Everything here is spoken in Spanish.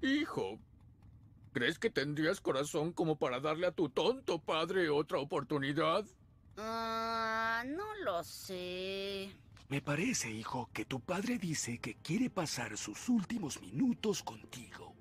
Hijo, ¿crees que tendrías corazón como para darle a tu tonto padre otra oportunidad? Ah, no lo sé. Me parece, hijo, que tu padre dice que quiere pasar sus últimos minutos contigo.